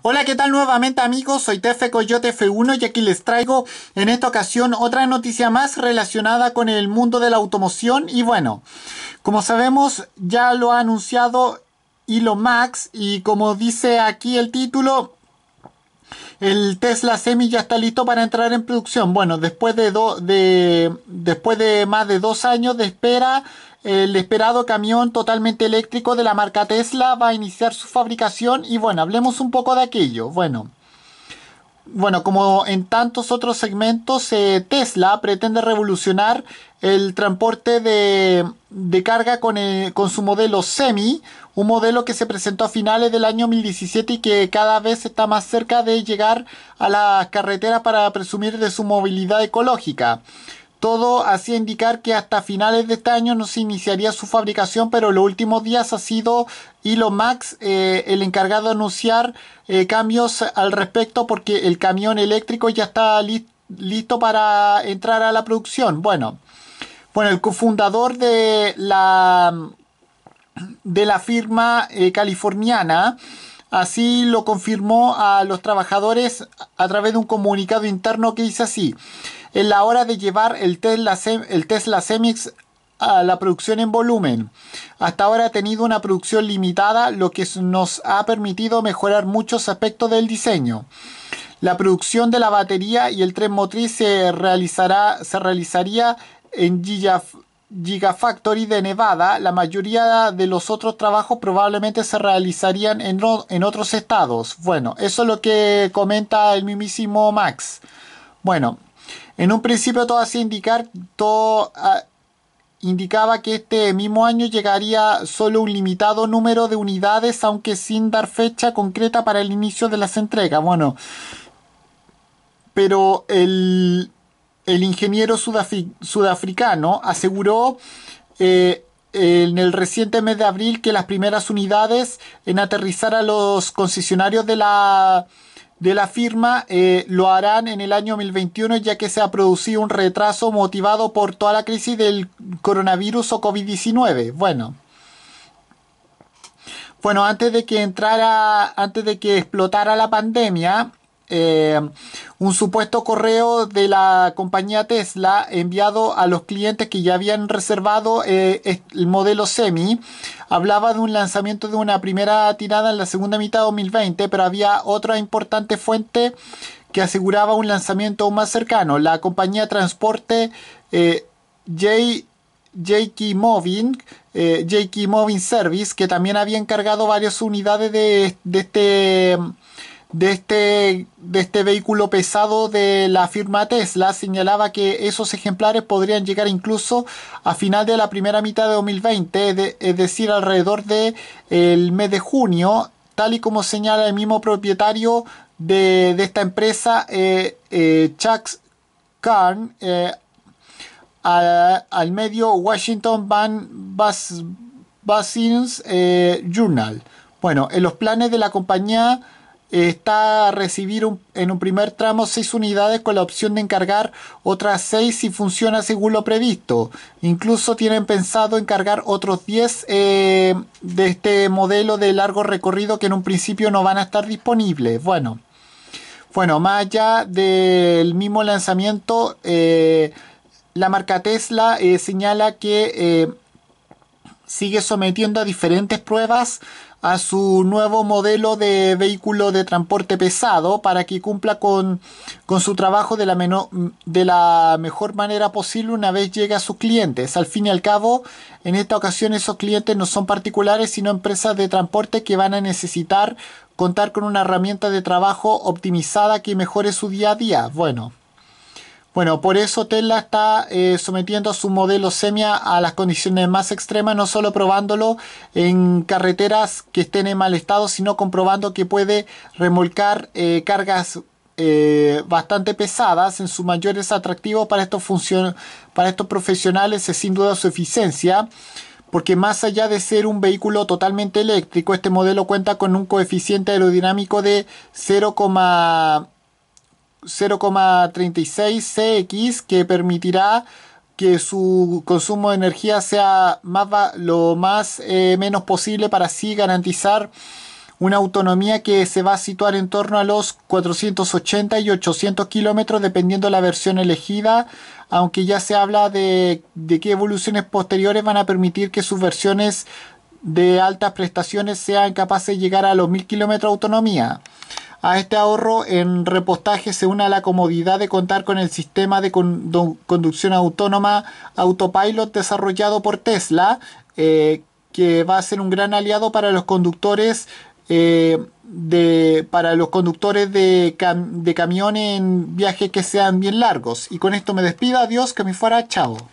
Hola, ¿qué tal nuevamente amigos? Soy Tefe Coyote F1 y aquí les traigo en esta ocasión otra noticia más relacionada con el mundo de la automoción y bueno, como sabemos ya lo ha anunciado Hilo Max y como dice aquí el título, el Tesla Semi ya está listo para entrar en producción. Bueno, después de, de, después de más de dos años de espera, el esperado camión totalmente eléctrico de la marca Tesla va a iniciar su fabricación y bueno, hablemos un poco de aquello. Bueno, bueno, como en tantos otros segmentos, eh, Tesla pretende revolucionar el transporte de, carga eh, con, su modelo Semi, un modelo que se presentó a finales del año 2017 y que cada vez está más cerca de llegar a las carreteras para presumir de su movilidad ecológica. Todo hacía indicar que hasta finales de este año no se iniciaría su fabricación, pero en los últimos días ha sido Hilo Max eh, el encargado de anunciar eh, cambios al respecto porque el camión eléctrico ya está listo para entrar a la producción. Bueno, bueno, el cofundador de la, de la firma eh, californiana así lo confirmó a los trabajadores a través de un comunicado interno que dice así. En la hora de llevar el Tesla, el Tesla Semix a la producción en volumen. Hasta ahora ha tenido una producción limitada, lo que nos ha permitido mejorar muchos aspectos del diseño. La producción de la batería y el tren motriz se, realizará, se realizaría en Gigafactory de Nevada, la mayoría de los otros trabajos probablemente se realizarían en, otros estados. Bueno, eso es lo que comenta el mismísimo Max. Bueno, en un principio todo hacía indicar, todo ah, indicaba que este mismo año llegaría solo un limitado número de unidades, aunque sin dar fecha concreta para el inicio de las entregas. Bueno, pero el, el ingeniero sudafricano aseguró eh, en el reciente mes de abril que las primeras unidades en aterrizar a los concesionarios de la, de la firma eh, lo harán en el año 2021 ya que se ha producido un retraso motivado por toda la crisis del coronavirus o COVID-19. Bueno. Bueno, antes de que entrara, antes de que explotara la pandemia, eh, un supuesto correo de la compañía Tesla enviado a los clientes que ya habían reservado eh, el modelo Semi. Hablaba de un lanzamiento de una primera tirada en la segunda mitad de 2020, pero había otra importante fuente que aseguraba un lanzamiento más cercano. La compañía transporte eh, JK Moving, eh, Moving Service, que también había encargado varias unidades de este de este, de este vehículo pesado de la firma Tesla señalaba que esos ejemplares podrían llegar incluso a final de la primera mitad de 2020, es decir, alrededor del mes de junio, tal y como señala el mismo propietario de, esta empresa, eh, eh, Chuck Kahn, eh, al medio Washington Van Basins Journal. Bueno, en los planes de la compañía está a recibir en un primer tramo 6 unidades con la opción de encargar otras 6 si funciona según lo previsto. Incluso tienen pensado encargar otros 10 eh, de este modelo de largo recorrido que en un principio no van a estar disponibles. Bueno, bueno más allá del mismo lanzamiento, eh, la marca Tesla eh, señala que sigue sometiendo a diferentes pruebas a su nuevo modelo de vehículo de transporte pesado para que cumpla con, con su trabajo de la, de la mejor manera posible una vez llegue a sus clientes. Al fin y al cabo, en esta ocasión esos clientes no son particulares, sino empresas de transporte que van a necesitar contar con una herramienta de trabajo optimizada que mejore su día a día. Bueno, bueno, por eso Tesla está eh, sometiendo su modelo Semia a las condiciones más extremas, no solo probándolo en carreteras que estén en mal estado, sino comprobando que puede remolcar eh, cargas eh, bastante pesadas. En su mayor atractivos para estos, para estos profesionales es sin duda su eficiencia porque más allá de ser un vehículo totalmente eléctrico, este modelo cuenta con un coeficiente aerodinámico de 0,1 0,36 CX que permitirá que su consumo de energía sea más lo más eh, menos posible para así garantizar una autonomía que se va a situar en torno a los 480 y 800 kilómetros dependiendo la versión elegida, aunque ya se habla de, de qué evoluciones posteriores van a permitir que sus versiones de altas prestaciones sean capaces de llegar a los 1000 kilómetros de autonomía. A este ahorro en repostaje se une la comodidad de contar con el sistema de conducción autónoma Autopilot desarrollado por Tesla, eh, que va a ser un gran aliado para los conductores eh, de, para los conductores de, de camiones en viajes que sean bien largos. Y con esto me despido, adiós, que me fuera, chao.